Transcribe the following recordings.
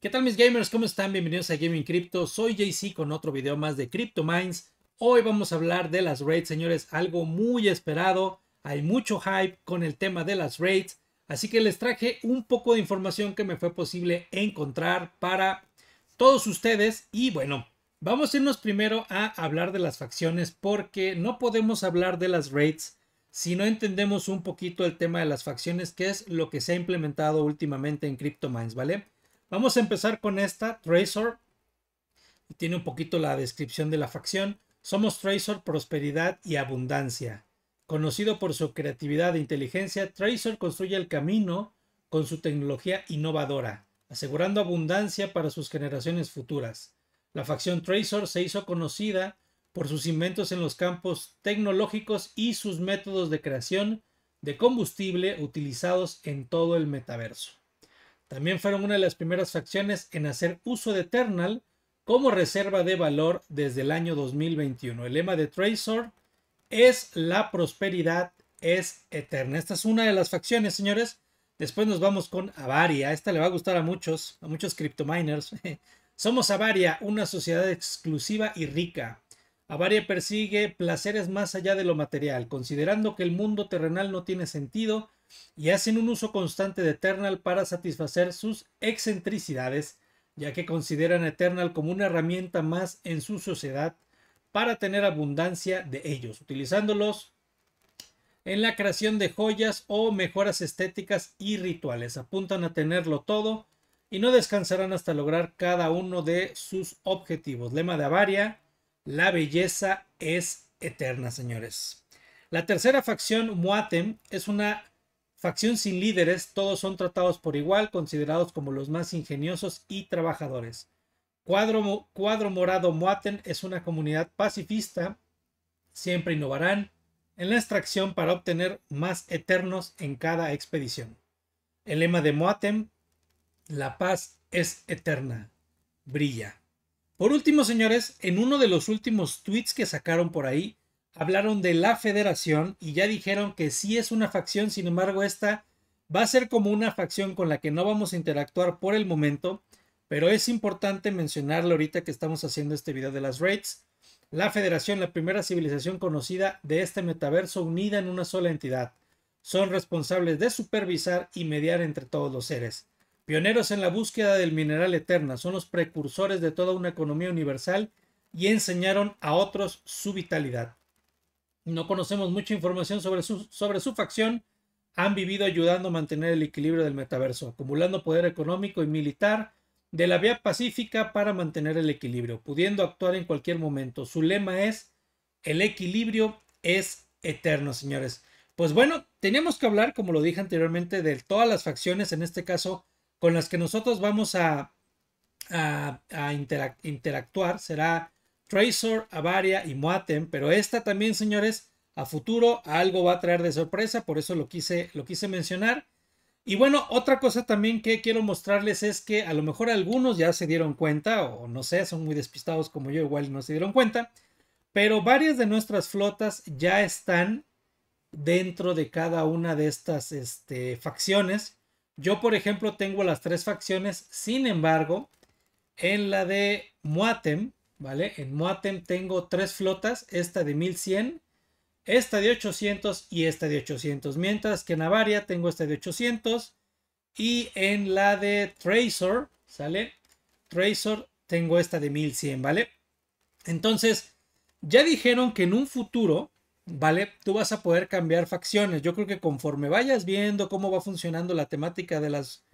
¿Qué tal mis gamers? ¿Cómo están? Bienvenidos a Gaming Crypto. Soy JC con otro video más de Crypto Minds. Hoy vamos a hablar de las raids, señores, algo muy esperado. Hay mucho hype con el tema de las raids, así que les traje un poco de información que me fue posible encontrar para todos ustedes y bueno, vamos a irnos primero a hablar de las facciones porque no podemos hablar de las raids si no entendemos un poquito el tema de las facciones, que es lo que se ha implementado últimamente en Crypto Minds, ¿vale? Vamos a empezar con esta, Tracer. Tiene un poquito la descripción de la facción. Somos Tracer, prosperidad y abundancia. Conocido por su creatividad e inteligencia, Tracer construye el camino con su tecnología innovadora, asegurando abundancia para sus generaciones futuras. La facción Tracer se hizo conocida por sus inventos en los campos tecnológicos y sus métodos de creación de combustible utilizados en todo el metaverso. También fueron una de las primeras facciones en hacer uso de Eternal como reserva de valor desde el año 2021. El lema de Tracer es la prosperidad es eterna. Esta es una de las facciones, señores. Después nos vamos con Avaria. Esta le va a gustar a muchos, a muchos criptominers. Somos Avaria, una sociedad exclusiva y rica. Avaria persigue placeres más allá de lo material, considerando que el mundo terrenal no tiene sentido y hacen un uso constante de Eternal para satisfacer sus excentricidades, ya que consideran a Eternal como una herramienta más en su sociedad para tener abundancia de ellos, utilizándolos en la creación de joyas o mejoras estéticas y rituales. Apuntan a tenerlo todo y no descansarán hasta lograr cada uno de sus objetivos. Lema de Avaria, la belleza es eterna, señores. La tercera facción, Muatem, es una Facción sin líderes, todos son tratados por igual, considerados como los más ingeniosos y trabajadores. Cuadro, Morado Moaten es una comunidad pacifista, siempre innovarán en la extracción para obtener más eternos en cada expedición. El lema de Moatem, la paz es eterna, brilla. Por último, señores, en uno de los últimos tweets que sacaron por ahí, hablaron de la federación y ya dijeron que sí es una facción, sin embargo esta va a ser como una facción con la que no vamos a interactuar por el momento, pero es importante mencionarlo ahorita que estamos haciendo este video de las raids. La federación, la primera civilización conocida de este metaverso unida en una sola entidad. Son responsables de supervisar y mediar entre todos los seres. Pioneros en la búsqueda del mineral eterna, son los precursores de toda una economía universal y enseñaron a otros su vitalidad. No conocemos mucha información sobre su, sobre su facción. Han vivido ayudando a mantener el equilibrio del metaverso, acumulando poder económico y militar de la vía pacífica para mantener el equilibrio, pudiendo actuar en cualquier momento. Su lema es, el equilibrio es eterno, señores. Pues bueno, teníamos que hablar, como lo dije anteriormente, de todas las facciones, en este caso, con las que nosotros vamos a, a, interactuar. Será Tracer, Avaria y Moatem, pero esta también, señores, a futuro algo va a traer de sorpresa, por eso lo quise, lo quise mencionar. Y bueno, otra cosa también que quiero mostrarles es que a lo mejor algunos ya se dieron cuenta, o no sé, son muy despistados como yo, igual no se dieron cuenta, pero varias de nuestras flotas ya están dentro de cada una de estas este, facciones. Yo, por ejemplo, tengo las tres facciones, sin embargo, en la de Muatem ¿vale? En Moatem tengo tres flotas, esta de 1100, esta de 800 y esta de 800. Mientras que en Avaria tengo esta de 800 y en la de Tracer, ¿sale? Tracer tengo esta de 1100, ¿vale? Entonces, ya dijeron que en un futuro, ¿vale? Tú vas a poder cambiar facciones. Yo creo que conforme vayas viendo cómo va funcionando la temática de las,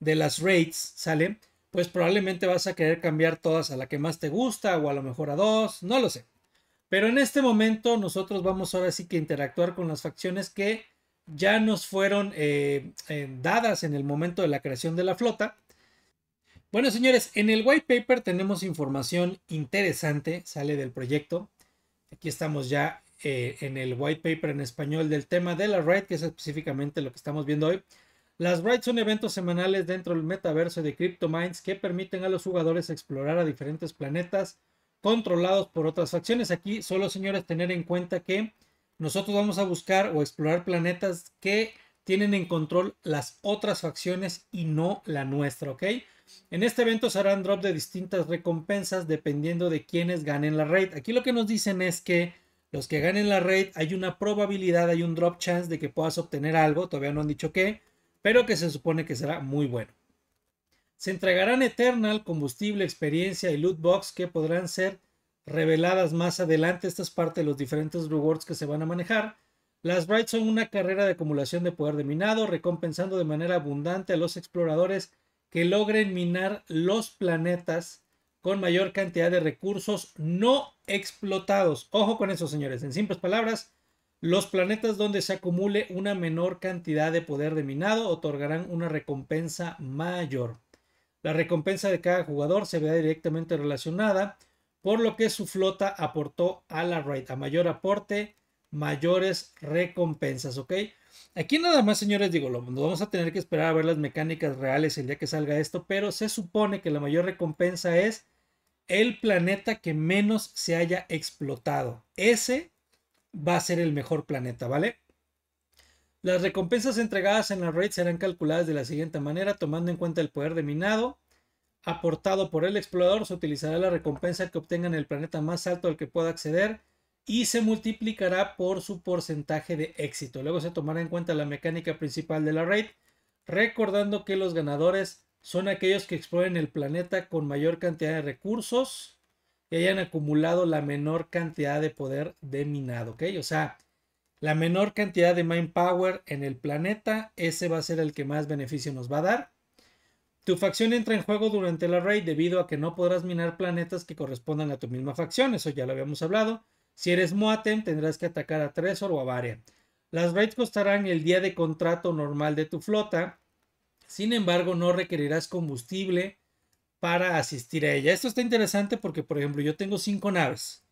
de las raids, ¿sale? pues probablemente vas a querer cambiar todas a la que más te gusta o a lo mejor a dos, no lo sé. Pero en este momento nosotros vamos ahora sí que interactuar con las facciones que ya nos fueron eh, eh, dadas en el momento de la creación de la flota. Bueno, señores, en el white paper tenemos información interesante, sale del proyecto. Aquí estamos ya eh, en el white paper en español del tema de la red, que es específicamente lo que estamos viendo hoy. Las raids son eventos semanales dentro del metaverso de CryptoMinds que permiten a los jugadores explorar a diferentes planetas controlados por otras facciones. Aquí solo, señores, tener en cuenta que nosotros vamos a buscar o explorar planetas que tienen en control las otras facciones y no la nuestra, ¿ok? En este evento se harán drop de distintas recompensas dependiendo de quienes ganen la raid. Aquí lo que nos dicen es que los que ganen la raid hay una probabilidad, hay un drop chance de que puedas obtener algo, todavía no han dicho qué, pero que se supone que será muy bueno. Se entregarán Eternal, combustible, experiencia y loot box que podrán ser reveladas más adelante. Esta es parte de los diferentes rewards que se van a manejar. Las Brights son una carrera de acumulación de poder de minado, recompensando de manera abundante a los exploradores que logren minar los planetas con mayor cantidad de recursos no explotados. Ojo con eso, señores. En simples palabras, los planetas donde se acumule una menor cantidad de poder de minado otorgarán una recompensa mayor. La recompensa de cada jugador se vea directamente relacionada, por lo que su flota aportó a la raid. A mayor aporte, mayores recompensas, ¿ok? Aquí nada más, señores, digo, lo, vamos a tener que esperar a ver las mecánicas reales el día que salga esto, pero se supone que la mayor recompensa es el planeta que menos se haya explotado. Ese va a ser el mejor planeta, ¿vale? Las recompensas entregadas en la raid serán calculadas de la siguiente manera, tomando en cuenta el poder de minado aportado por el explorador, se utilizará la recompensa que obtenga en el planeta más alto al que pueda acceder y se multiplicará por su porcentaje de éxito. Luego se tomará en cuenta la mecánica principal de la raid, recordando que los ganadores son aquellos que exploren el planeta con mayor cantidad de recursos que hayan acumulado la menor cantidad de poder de minado, ¿ok? O sea, la menor cantidad de mind power en el planeta, ese va a ser el que más beneficio nos va a dar. Tu facción entra en juego durante la raid debido a que no podrás minar planetas que correspondan a tu misma facción, eso ya lo habíamos hablado. Si eres Moatem, tendrás que atacar a Tresor o a Varia. Las raids costarán el día de contrato normal de tu flota, sin embargo no requerirás combustible para asistir a ella. Esto está interesante porque, por ejemplo, yo tengo cinco naves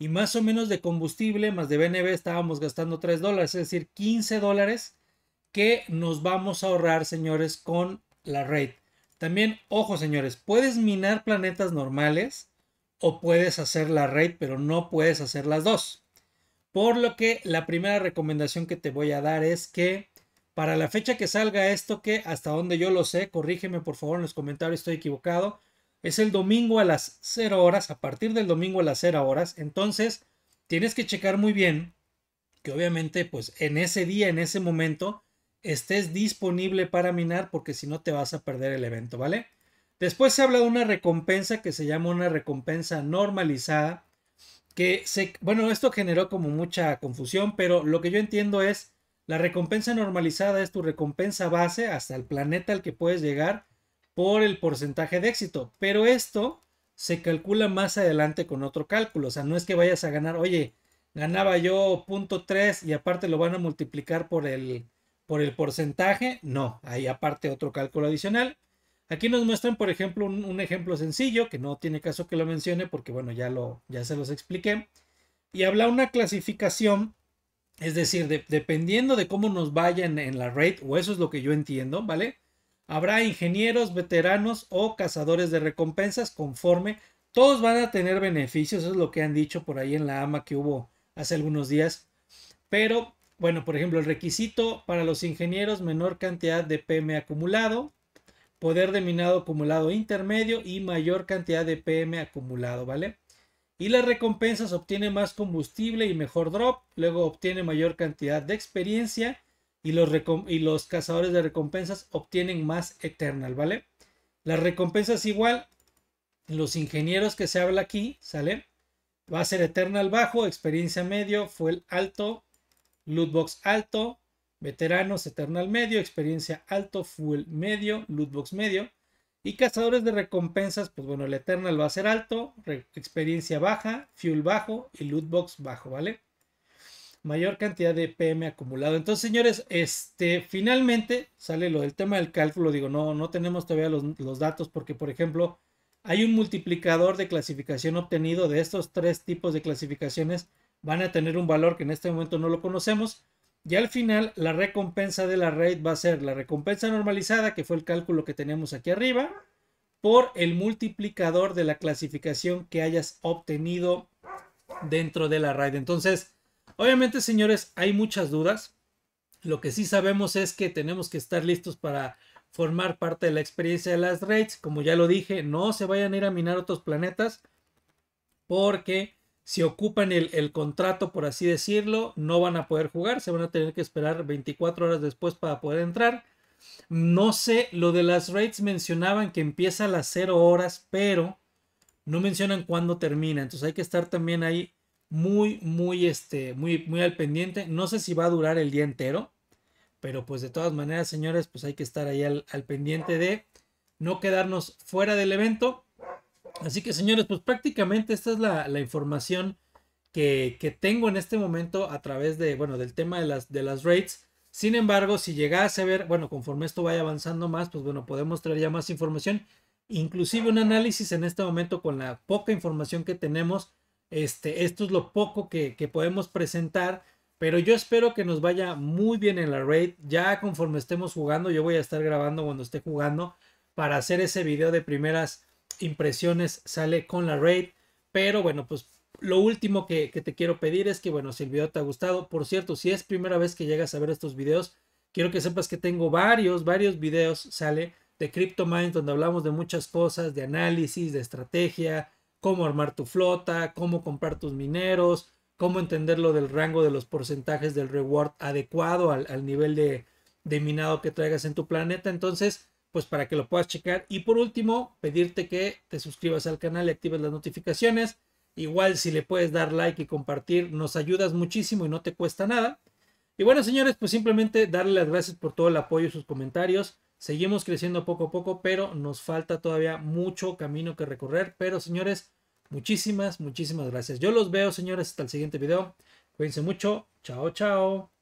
y más o menos de combustible más de BNB estábamos gastando 3 dólares, es decir, 15 dólares que nos vamos a ahorrar, señores, con la raid. También, ojo, señores, puedes minar planetas normales o puedes hacer la raid, pero no puedes hacer las dos. Por lo que la primera recomendación que te voy a dar es que para la fecha que salga esto, que hasta donde yo lo sé, corrígeme por favor en los comentarios, estoy equivocado, es el domingo a las 0 horas, a partir del domingo a las 0 horas. Entonces, tienes que checar muy bien que obviamente, pues en ese día, en ese momento, estés disponible para minar, porque si no te vas a perder el evento, ¿vale? Después se habla de una recompensa que se llama una recompensa normalizada, que se, bueno, esto generó como mucha confusión, pero lo que yo entiendo es la recompensa normalizada es tu recompensa base hasta el planeta al que puedes llegar por el porcentaje de éxito. Pero esto se calcula más adelante con otro cálculo. O sea, no es que vayas a ganar, oye, ganaba yo punto .3 y aparte lo van a multiplicar por el, por el porcentaje. No, hay aparte otro cálculo adicional. Aquí nos muestran, por ejemplo, un, ejemplo sencillo, que no tiene caso que lo mencione porque, bueno, ya, lo, ya se los expliqué. Y habla una clasificación es decir, dependiendo de cómo nos vayan en, la raid, o eso es lo que yo entiendo, ¿vale? Habrá ingenieros, veteranos o cazadores de recompensas conforme. Todos van a tener beneficios, eso es lo que han dicho por ahí en la AMA que hubo hace algunos días. Pero, bueno, por ejemplo, el requisito para los ingenieros, menor cantidad de PM acumulado, poder de minado acumulado intermedio y mayor cantidad de PM acumulado, ¿vale? Y las recompensas obtiene más combustible y mejor drop, luego obtiene mayor cantidad de experiencia y los, y los cazadores de recompensas obtienen más Eternal, ¿vale? Las recompensas igual, los ingenieros que se habla aquí, ¿sale? Va a ser Eternal bajo, experiencia medio, fuel alto, lootbox alto, veteranos Eternal medio, experiencia alto, fuel medio, lootbox medio. Y cazadores de recompensas, pues bueno, el Eternal va a ser alto, experiencia baja, fuel bajo y loot box bajo, ¿vale? Mayor cantidad de PM acumulado. Entonces, señores, este, finalmente sale lo del tema del cálculo. Digo, no, no tenemos todavía los, los datos porque, por ejemplo, hay un multiplicador de clasificación obtenido de estos tres tipos de clasificaciones. Van a tener un valor que en este momento no lo conocemos, y al final, la recompensa de la raid va a ser la recompensa normalizada, que fue el cálculo que tenemos aquí arriba, por el multiplicador de la clasificación que hayas obtenido dentro de la raid. Entonces, obviamente, señores, hay muchas dudas. Lo que sí sabemos es que tenemos que estar listos para formar parte de la experiencia de las raids. Como ya lo dije, no se vayan a ir a minar otros planetas porque si ocupan el, contrato, por así decirlo, no van a poder jugar, se van a tener que esperar 24 horas después para poder entrar. No sé, lo de las raids mencionaban que empieza a las 0 horas, pero no mencionan cuándo termina, entonces hay que estar también ahí muy, muy, este, muy, muy al pendiente. No sé si va a durar el día entero, pero pues de todas maneras, señores, pues hay que estar ahí al pendiente de no quedarnos fuera del evento. Así que señores, pues prácticamente esta es la, información que, tengo en este momento a través de, bueno, del tema de las, de las rates. Sin embargo, si llegase a ver, bueno, conforme esto vaya avanzando más, pues bueno, podemos traer ya más información. Inclusive un análisis en este momento con la poca información que tenemos. Este, esto es lo poco que, que podemos presentar. Pero yo espero que nos vaya muy bien en la raid. Ya conforme estemos jugando, yo voy a estar grabando cuando esté jugando para hacer ese video de primeras impresiones sale con la raid. Pero bueno, pues lo último que, te quiero pedir es que, bueno, si el video te ha gustado, por cierto, si es primera vez que llegas a ver estos videos, quiero que sepas que tengo varios, varios videos, sale de mind donde hablamos de muchas cosas, de análisis, de estrategia, cómo armar tu flota, cómo comprar tus mineros, cómo entender lo del rango de los porcentajes del reward adecuado al, al nivel de, de minado que traigas en tu planeta. Entonces, pues para que lo puedas checar. Y por último, pedirte que te suscribas al canal y actives las notificaciones. Igual si le puedes dar like y compartir, nos ayudas muchísimo y no te cuesta nada. Y bueno, señores, pues simplemente darle las gracias por todo el apoyo y sus comentarios. Seguimos creciendo poco a poco, pero nos falta todavía mucho camino que recorrer. Pero señores, muchísimas, muchísimas gracias. Yo los veo, señores, hasta el siguiente video. Cuídense mucho. Chao, chao.